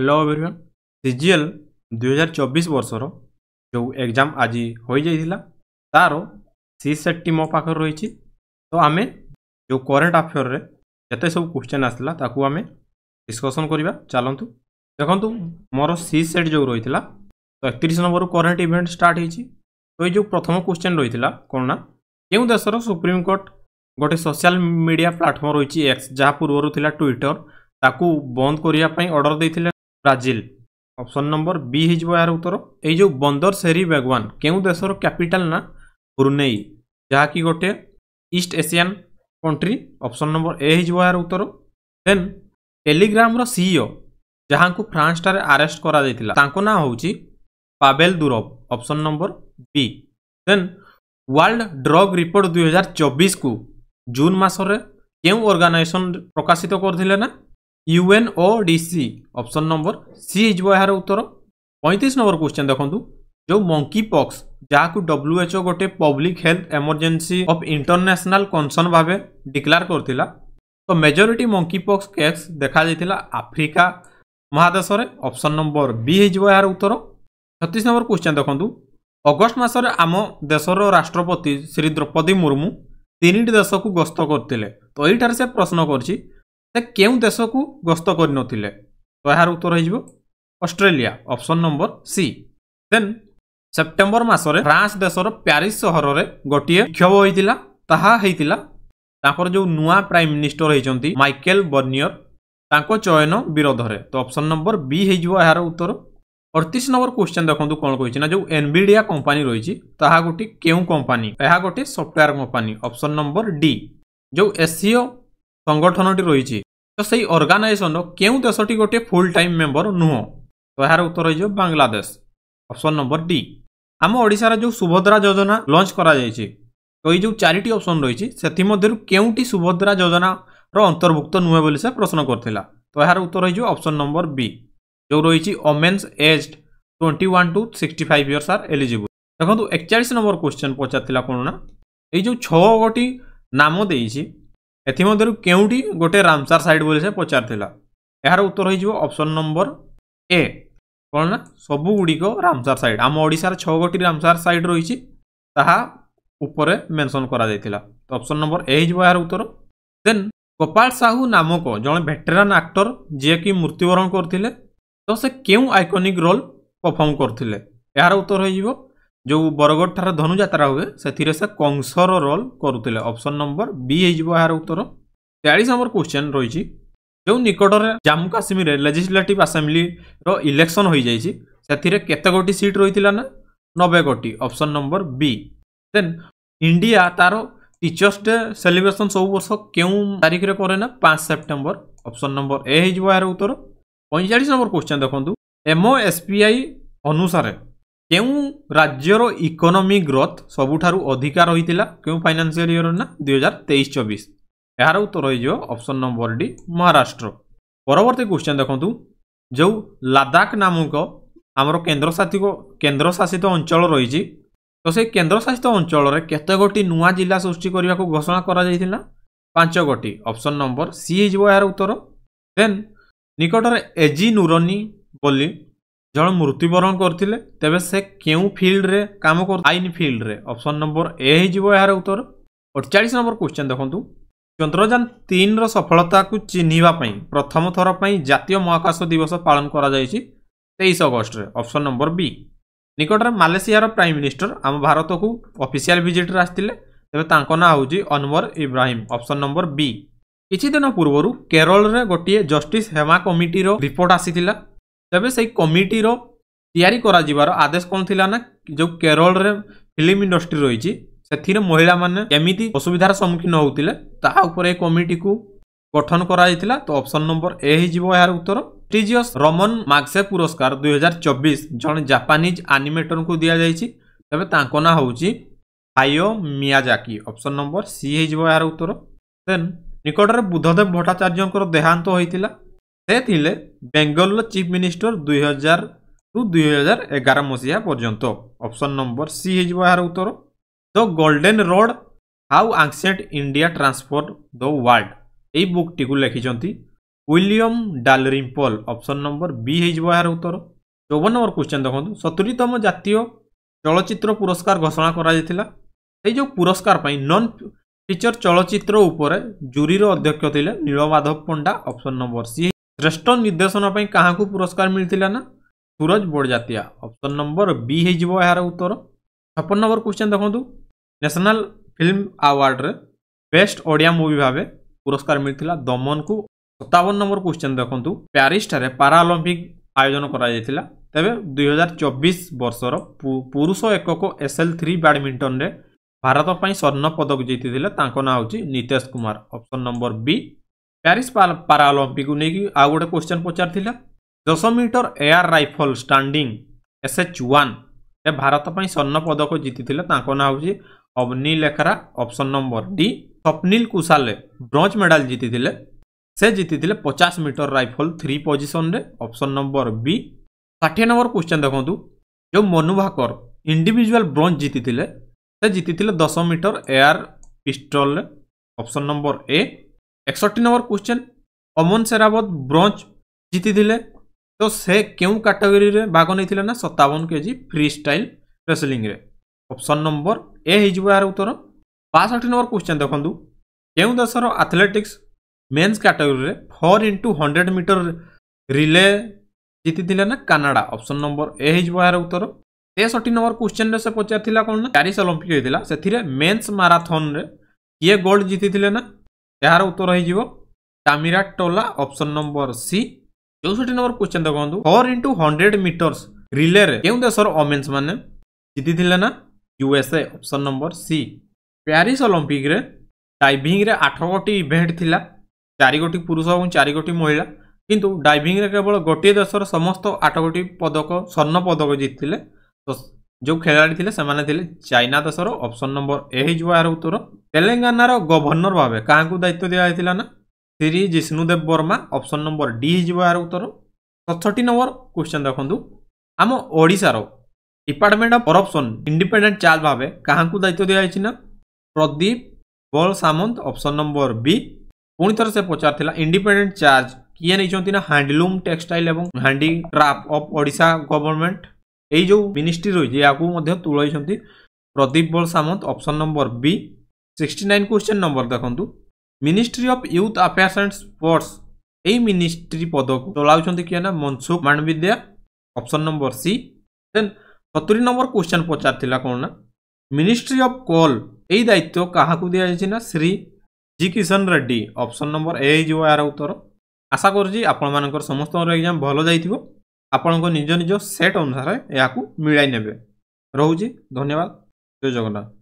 hello everyone CGL দুই হাজার চব্বিশ বর্ষর ଯେଉଁ ଏକ୍ଜାମ୍ ଆଜି ହୋଇଯାଇଥିଲା ତା'ର ସି ସେଟ୍ଟି ମୋ ପାଖରେ ରହିଛି ତ ଆମେ ଯେଉଁ କରେଣ୍ଟ ଆଫେୟାରରେ ଯେତେ ସବୁ କ୍ୱେଶ୍ଚନ୍ ଆସିଲା ତାକୁ ଆମେ ଡିସ୍କସନ୍ କରିବା ଚାଲନ୍ତୁ ଦେଖନ୍ତୁ ମୋର ସି ସେଟ୍ ଯେଉଁ ରହିଥିଲା ତ ଏକତିରିଶ ନମ୍ବରରୁ କରେଣ୍ଟ ଇଭେଣ୍ଟ ଷ୍ଟାର୍ଟ ହେଇଛି ତ ଏଇ ଯେଉଁ ପ୍ରଥମ କ୍ୱେଶ୍ଚନ୍ ରହିଥିଲା କ'ଣ ନା କେଉଁ ଦେଶର ସୁପ୍ରିମକୋର୍ଟ ଗୋଟେ ସୋସିଆଲ ମିଡ଼ିଆ ପ୍ଲାଟଫର୍ମ ରହିଛି ଏକ୍ସ ଯାହା ପୂର୍ବରୁ ଥିଲା ଟ୍ୱିଟର ତାକୁ ବନ୍ଦ କରିବା ପାଇଁ ଅର୍ଡ଼ର ଦେଇଥିଲେ ବ୍ରାଜିଲ ଅପସନ୍ ନମ୍ବର ବି ହେଇଯିବ ଏହାର ଉତ୍ତର ଏଇ ଯେଉଁ ବନ୍ଦର ସେରି ବେଗୱାନ କେଉଁ ଦେଶର କ୍ୟାପିଟାଲ ନା ବ୍ରୁନେଇ ଯାହାକି ଗୋଟିଏ East Asian country option number A ହେଇଯିବ ଏହାର ଉତ୍ତର ଦେନ୍ ଟେଲିଗ୍ରାମର ସିଇଓ ଯାହାଙ୍କୁ ଫ୍ରାନ୍ସଠାରେ ଆରେଷ୍ଟ କରାଯାଇଥିଲା ତାଙ୍କ ନାଁ ହେଉଛି Pavel Durov option number B then World Drug Report ଦୁଇହଜାର ଚବିଶକୁ ଜୁନ୍ ମାସରେ କେଉଁ ଅର୍ଗାନାଇଜେସନ୍ ପ୍ରକାଶିତ କରିଥିଲେ ନା UNO DC option number C হয়ে এর উত্তর পঁয়ত্রিশ নম্বর কোশ্চেন দেখুন যে মঙ্কি পক্স যা ডব্লুএচও গোটে public health emergency of international concern ভাবে ডিক্লার করছিল তো মেজরিটি মঙ্কি পক্স কেস দেখা যাই আফ্রিকা মহাদেশের অপশন নম্বর বি হয়ে এর উত্তর ছত্রিশ নম্বর কোশ্চেন দেখুন অগস্ট মাসের আম দেশর রাষ্ট্রপতি শ্রী দ্রৌপদী মুর্মু তিনটি দেশকু গস্ত করলে তো এইটার সে প্রশ্ন করছি ସେ କେଉଁ ଦେଶକୁ ଗସ୍ତ କରିନଥିଲେ ତ ଏହାର ଉତ୍ତର ହେଇଯିବ Australia option number C then September ମାସରେ ଫ୍ରାନ୍ସ ଦେଶର ପ୍ୟାରିସ୍ ସହରରେ ଗୋଟିଏ ବିକ୍ଷୋଭ ହୋଇଥିଲା ତାହା ହେଇଥିଲା ତାଙ୍କର ଯେଉଁ ନୂଆ ପ୍ରାଇମ୍ ମିନିଷ୍ଟର ହେଇଛନ୍ତି ମାଇକେଲ ବର୍ନିୟର ତାଙ୍କ ଚୟନ ବିରୋଧରେ ତ ଅପସନ୍ ନମ୍ବର ବି ହେଇଯିବ ଏହାର ଉତ୍ତର ଅଠତିଶ ନମ୍ବର କ୍ୱେଶ୍ଚନ୍ ଦେଖନ୍ତୁ କ'ଣ କହିଛି ନା ଯେଉଁ ଏନ୍ବିଡ଼ିଆ କମ୍ପାନୀ ରହିଛି ତାହା ଗୋଟିଏ କେଉଁ କମ୍ପାନୀ ଏହା ଗୋଟିଏ software company option number D ଯେଉଁ ଏସିଓ সংগঠনটি রয়েছে তো সেই অর্গানাইজেসন কেউ দেশটি গোটিয়ে ফুল টাইম মেম্বর নুহ তো এর উত্তর হয়ে যাব বাংলাদেশ অপশন নম্বর ডি আম ওড়িশার যে সুভদ্রা যোজনা লঞ্চ করা যাইছে তো এই যে চারিটি অপশন রয়েছে সেমধ্যে কেউটি সুভদ্রা যোজনার অন্তর্ভুক্ত নুহে বলে সে প্রশ্ন করলে তো এর উত্তর হয়ে যাব অপশন নম্বর বি যে রয়েছে women's aged twenty one to sixty five years are eligible দেখুন একচাশ নম্বর কোশ্চেন পচার লা কোণ না এই যে ছটি নাম দিয়েছি ଏଥିମଧ୍ୟରୁ କେଉଁଠି ଗୋଟିଏ ରାମସାର ସାଇଟ୍ ବୋଲି ସେ ପଚାରିଥିଲା ଏହାର ଉତ୍ତର ହୋଇଯିବ ଅପସନ୍ ନମ୍ବର ଏ କ'ଣ ନା ସବୁଗୁଡ଼ିକ ରାମସାର ସାଇଟ୍ ଆମ ଓଡ଼ିଶାର ଛଅ ଗୋଟି ରାମସାର ସାଇଟ୍ ରହିଛି ତାହା ଉପରେ ମେନସନ୍ କରାଯାଇଥିଲା ତ ଅପସନ୍ ନମ୍ବର ଏ ହେଇଯିବ ଏହାର ଉତ୍ତର ଦେନ୍ ଗୋପାଳ ସାହୁ ନାମକ ଜଣେ ଭେଟେରାନ୍ ଆକ୍ଟର ଯିଏକି ମୃତ୍ୟୁବରଣ କରିଥିଲେ ତ ସେ କେଉଁ ଆଇକନିକ୍ ରୋଲ୍ ପରଫର୍ମ କରିଥିଲେ ଏହାର ଉତ୍ତର ହୋଇଯିବ जो बरगढ़ ठार धनुजात्रा हुए से कंसर रोल करुले ऑप्शन नंबर बी यार उत्तर चालीस नंबर क्वेश्चन रही जो निकटर Jammu Kashmir legislative assembly election हो जाए केते सीट रही नबे गोटी option number B then India तार टीचर्स डे सेलिब्रेसन सब वर्ष क्यों तारीख रे करे ना सेप्टेम्बर ऑप्शन नंबर ए यार उत्तर पैंचाश नंबर क्वेश्चन देखो एमओ एसपीआई अनुसार କେଉଁ ରାଜ୍ୟର ଇକୋନୋମି ଗ୍ରୋଥ୍ ସବୁଠାରୁ ଅଧିକା ରହିଥିଲା କେଉଁ ଫାଇନାନ୍ସିଆଲ ଇୟର ନା ଦୁଇ ହଜାର ତେଇଶ ଚବିଶ ଏହାର ଉତ୍ତର ହୋଇଯିବ ଅପସନ୍ ନମ୍ବର ଡି ମହାରାଷ୍ଟ୍ର ପରବର୍ତ୍ତୀ କ୍ୱେଶ୍ଚିନ୍ ଦେଖନ୍ତୁ ଯେଉଁ ଲାଦାଖ ନାମକ ଆମର କେନ୍ଦ୍ରଶାସିତ କେନ୍ଦ୍ରଶାସିତ ଅଞ୍ଚଳ ରହିଛି ତ ସେ କେନ୍ଦ୍ରଶାସିତ ଅଞ୍ଚଳରେ କେତେ କେତେଗୋଟି ନୂଆ ଜିଲ୍ଲା ସୃଷ୍ଟି କରିବାକୁ ଘୋଷଣା କରାଯାଇଥିଲା ପାଞ୍ଚ ଗୋଟି ଅପସନ୍ ନମ୍ବର ସି ହେଇଯିବ ଏହାର ଉତ୍ତର ଦେନ୍ ନିକଟରେ ଏଜି ନୁରନି ବୋଲି ଜଣ ମୃତ୍ୟୁବରଣ କରିଥିଲେ ତେବେ ସେ କେଉଁ ଫିଲ୍ଡରେ କାମ କରୁ ଆଇନ ଫିଲ୍ଡରେ ଅପସନ୍ ନମ୍ବର ଏ ହେଇଯିବ ଏହାର ଉତ୍ତର ଅଠଚାଳିଶ ନମ୍ବର କ୍ୱେଶ୍ଚନ୍ ଦେଖନ୍ତୁ ଚନ୍ଦ୍ରଯାନ ତିନିର ସଫଳତାକୁ ଚିହ୍ନିବା ପାଇଁ ପ୍ରଥମ ଥର ପାଇଁ ଜାତୀୟ ମହାକାଶ ଦିବସ ପାଳନ କରାଯାଇଛି ତେଇଶ ଅଗଷ୍ଟରେ ଅପସନ୍ ନମ୍ବର ବି ନିକଟରେ ମାଲେସିଆର ପ୍ରାଇମ୍ ମିନିଷ୍ଟର ଆମ ଭାରତକୁ ଅଫିସିଆଲ ଭିଜିଟ୍ରେ ଆସିଥିଲେ ତେବେ ତାଙ୍କ ନାଁ ହେଉଛି Anwar Ibrahim option number B କିଛି ଦିନ ପୂର୍ବରୁ କେରଳରେ ଗୋଟିଏ ଜଷ୍ଟିସ୍ ହେମା କମିଟିର ରିପୋର୍ଟ ଆସିଥିଲା ତେବେ ସେହି କମିଟିର ତିଆରି କରାଯିବାର ଆଦେଶ କ'ଣ ଥିଲା ନା ଯେଉଁ କେରଳରେ ଫିଲ୍ମ ଇଣ୍ଡଷ୍ଟ୍ରି ରହିଛି ସେଥିରେ ମହିଳାମାନେ କେମିତି ଅସୁବିଧାର ସମ୍ମୁଖୀନ ହେଉଥିଲେ ତାହା ଉପରେ ଏ କମିଟିକୁ ଗଠନ କରାଯାଇଥିଲା ତ ଅପସନ୍ ନମ୍ବର ଏ ହେଇଯିବ ଏହାର ଉତ୍ତର ପ୍ରିଜିୟସ୍ ରମନ୍ ମାକ୍ସେ ପୁରସ୍କାର ଦୁଇହଜାର ଚବିଶ ଜଣେ ଜାପାନିଜ୍ ଆନିମେଟରଙ୍କୁ ଦିଆଯାଇଛି ତେବେ ତାଙ୍କ ନାଁ ହେଉଛି Hayao Miyazaki option number C ହେଇଯିବ ଏହାର ଉତ୍ତର ଦେନ୍ ନିକଟରେ ବୁଦ୍ଧଦେବ ଭଟ୍ଟାଚାର୍ଯ୍ୟଙ୍କର ଦେହାନ୍ତ ହୋଇଥିଲା ସେ ଥିଲେ ବେଙ୍ଗଲର ଚିଫ୍ ମିନିଷ୍ଟର ଦୁଇ ହଜାରରୁ ଦୁଇ ହଜାର ଏଗାର ମସିହା ପର୍ଯ୍ୟନ୍ତ ଅପସନ୍ ନମ୍ବର ସି ହେଇଯିବ ଏହାର ଉତ୍ତର the golden road how ancient India transformed the world ଏହି ବୁକ୍ଟିକୁ ଲେଖିଛନ୍ତି William Dalrymple option number B ହେଇଯିବ ଏହାର ଉତ୍ତର ଚଉବନ ନମ୍ବର କ୍ୱେଶ୍ଚନ୍ ଦେଖନ୍ତୁ ସତୁରିତମ ଜାତୀୟ ଚଳଚ୍ଚିତ୍ର ପୁରସ୍କାର ଘୋଷଣା କରାଯାଇଥିଲା এই যে পুরস্কার পাই নন ফিচর চলচ্চিত্র উপরে জুরির অধ্যক্ষ লে Nilamadhab Panda option number C ଶ୍ରେଷ୍ଠ ନିର୍ଦ୍ଦେଶନା ପାଇଁ କାହାକୁ ପୁରସ୍କାର ମିଳିଥିଲା ନା Suraj Barjatya option number B ହେଇଯିବ ଏହାର ଉତ୍ତର ଛପନ ନମ୍ବର କ୍ୱେଶ୍ଚନ୍ ଦେଖନ୍ତୁ ନ୍ୟାସନାଲ୍ ଫିଲ୍ମ ଆୱାର୍ଡ଼ରେ ବେଷ୍ଟ ଓଡ଼ିଆ ମୁଭି ଭାବେ ପୁରସ୍କାର ମିଳିଥିଲା ଦମନକୁ ସତାବନ ନମ୍ବର କ୍ୱେଶ୍ଚନ୍ ଦେଖନ୍ତୁ ପ୍ୟାରିସ୍ଠାରେ ପାରାଅଲମ୍ପିକ୍ ଆୟୋଜନ କରାଯାଇଥିଲା ତେବେ ଦୁଇହଜାର ଚବିଶ ବର୍ଷର ପୁରୁଷ ଏକକ ଏସ୍ଏଲ୍ ଥ୍ରୀ ବ୍ୟାଡ଼ମିଣ୍ଟନରେ ଭାରତ ପାଇଁ ସ୍ୱର୍ଣ୍ଣ ପଦକ ଜିତିଥିଲେ ତାଙ୍କ ନାଁ ହେଉଛି Nitesh Kumar option number B Paris ପାରାଅଲମ୍ପିକକୁ ନେଇକି ଆଉ ଗୋଟେ କ୍ୱେଶ୍ଚନ୍ ପଚାରିଥିଲା ଦଶ metre air rifle standing S H ୱାନ୍ରେ ଭାରତ ପାଇଁ ସ୍ୱର୍ଣ୍ଣ ପଦକ ଜିତିଥିଲେ ତାଙ୍କ ନାଁ ହେଉଛି Avani Lekhara option number D Swapnil Kusale bronze medal ଜିତିଥିଲେ ସେ ଜିତିଥିଲେ ପଚାଶ ମିଟର ରାଇଫଲ ଥ୍ରୀ ପୋଜିସନ୍ରେ ଅପସନ୍ ନମ୍ବର ବି ଷାଠିଏ ନମ୍ବର କ୍ୱେଶ୍ଚନ୍ ଦେଖନ୍ତୁ ଯେଉଁ ମନୁ ଭାକର ଇଣ୍ଡିଭିଜୁଆଲ୍ ବ୍ରୋଞ୍ଜ ଜିତିଥିଲେ ସେ ଜିତିଥିଲେ ଦଶ ମିଟର ଏୟାର ପିଷ୍ଟଲରେ ଅପସନ୍ ନମ୍ବର ଏ একষট্টি নম্বর কোশ্চেন অমন সেরাবত ব্রঞ্জ জিতিলে তো সে কেউ ক্যাটেগোরিরে ভাগ নিয়ে না সতাবন কেজি ফ্রি স্টাইল রেসলিংরে অপশন নম্বর এ হয়ে এর উত্তর বাষট্টি নম্বর কোশ্চেন দেখুন কেউ দেশর আথলেটিক্স মেন্স ক্যাটেগোরিরে four into hundred metre relay জিতিলে না কানাডা অপশন নম্বর এ হয়ে এর উত্তর তেষট্টি নম্বর কোশ্চেন সে পচার কোণ না প্যারিস অলিম্পিক হয়েছিল সে মেন্স মারাথন রে কিয়ে গোল্ড জিতিলে না ଏହାର ଉତ୍ତର ହେଇଯିବ Tamirat Tola option number C ଚଉଷଠି ନମ୍ବର କ୍ୱେଶ୍ଚନ୍ ଦେଖନ୍ତୁ ଫୋର୍ ଇଣ୍ଟୁ ହଣ୍ଡ୍ରେଡ୍ ମିଟର୍ସ ରିଲେରେ କେଉଁ ଦେଶର ଓମେନ୍ସ ମାନେ ଜିତିଥିଲେ ନା USA option number C Paris ଅଲମ୍ପିକରେ ଡାଇଭିଂରେ ଆଠ ଗୋଟି ଇଭେଣ୍ଟ ଥିଲା ଚାରିଗୋଟି ପୁରୁଷ ଏବଂ ଚାରିଗୋଟି ମହିଳା କିନ୍ତୁ ଡାଇଭିଂରେ କେବଳ ଗୋଟିଏ ଦେଶର ସମସ୍ତ ଆଠ ଗୋଟି ପଦକ ସ୍ୱର୍ଣ୍ଣ ପଦକ ଜିତିଥିଲେ ତ ଯେଉଁ ଖେଳାଳି ଥିଲେ ସେମାନେ ଥିଲେ ଚାଇନା ଦେଶର ଅପସନ୍ ନମ୍ବର ଏ ହେଇଯିବ ଏହାର ଉତ୍ତର ତେଲେଙ୍ଗାନାର ଗଭର୍ଣ୍ଣର ଭାବେ କାହାକୁ ଦାୟିତ୍ୱ ଦିଆଯାଇଥିଲା ନା Shri Jishnudev Varma option number D ହେଇଯିବ ଏହାର ଉତ୍ତର ସତଷଠି ନମ୍ବର କ୍ୱେଶ୍ଚନ୍ ଦେଖନ୍ତୁ ଆମ ଓଡ଼ିଶାର department of cooperation independent charge ଭାବେ କାହାକୁ ଦାୟିତ୍ୱ দিয়া হয়েছে না প্রদীপ বল সামন্ত অপশন নম্বর বি পুঁ ସେ ପଚାରିଥିଲା ଇଣ୍ଡିପେଣ୍ଡେଣ୍ଟ ଚାର୍ଜ କିଏ ନେଇଛନ୍ତି ନା না ଟେକ୍ସଟାଇଲ୍ ଏବଂ এবং হ্যান্ডিক্রাফ্ট অফ ওড়িশা গভর্নমেন্ট এই ଯେଉଁ ମିନିଷ୍ଟ୍ରି ରହିଛି ଏହାକୁ ମଧ୍ୟ ତୁଳାଇଛନ୍ତି Pradeep Bal Samanta option number B sixty nine question number ଦେଖନ୍ତୁ ministry of youth affairs and sports এই মিনিষ্ট্রি পদক চলাউছন্তি কি না Mansukh Mandaviya option number C then সতুরি নম্বর কোশ্চেন পচার লা কোণ না মিনিষ্ট্রি অফ কল এই দায়িত্ব কাহাকু দিয়া যাইছি না Shri G Kishan Reddy option number A হয়ে যাব এর উত্তর আশা করছি আপনার সমস্ত এক্সাম ভালো যাইথিব ଆପଣଙ୍କ ନିଜ ନିଜ ସେଟ୍ ଅନୁସାରେ ଏହାକୁ ମିଳାଇ ନେବେ ରହୁଛି ଧନ୍ୟବାଦ ଜୟ ଜଗନ୍ନାଥ